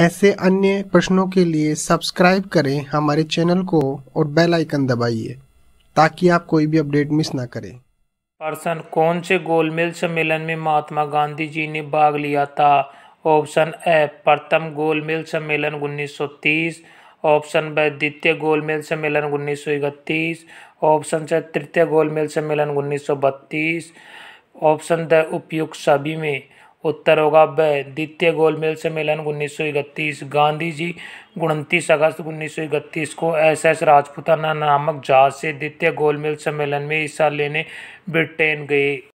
ऐसे अन्य प्रश्नों के लिए सब्सक्राइब करें हमारे चैनल को और बेल आइकन दबाइए ताकि आप कोई भी अपडेट मिस ना करें पर्सन कौन से गोलमेल सम्मेलन में महात्मा गांधी जी ने भाग लिया था ऑप्शन ए प्रथम गोलमेल सम्मेलन 1930 ऑप्शन ब द्वितीय गोलमेल सम्मेलन उन्नीस ऑप्शन से तृतीय गोलमेल सम्मेलन उन्नीस ऑप्शन द उपयुक्त सभी में उत्तर होगा ब द्वितीय गोलमेल सम्मेलन उन्नीस सौ इकतीस गांधी जी उनतीस अगस्त उन्नीस सौ इकतीस को एस एस राजपूताना नामक जहाज से द्वितीय गोलमेल सम्मेलन में हिस्सा लेने ब्रिटेन गए